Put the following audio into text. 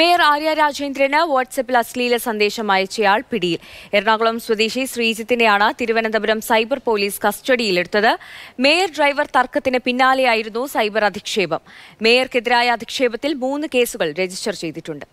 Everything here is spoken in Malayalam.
മേയർ ആര്യ രാജേന്ദ്രന് വാട്സപ്പിൽ അശ്ലീല സന്ദേശം അയച്ചയാൾ പിടിയിൽ എറണാകുളം സ്വദേശി ശ്രീജിത്തിനെയാണ് തിരുവനന്തപുരം സൈബർ പോലീസ് കസ്റ്റഡിയിലെടുത്തത് മേയർ ഡ്രൈവർ തർക്കത്തിന് പിന്നാലെയായിരുന്നു സൈബർ അധിക്ഷേപം മേയർക്കെതിരായ അധിക്ഷേപത്തിൽ മൂന്ന് കേസുകൾ രജിസ്റ്റർ ചെയ്തിട്ടുണ്ട്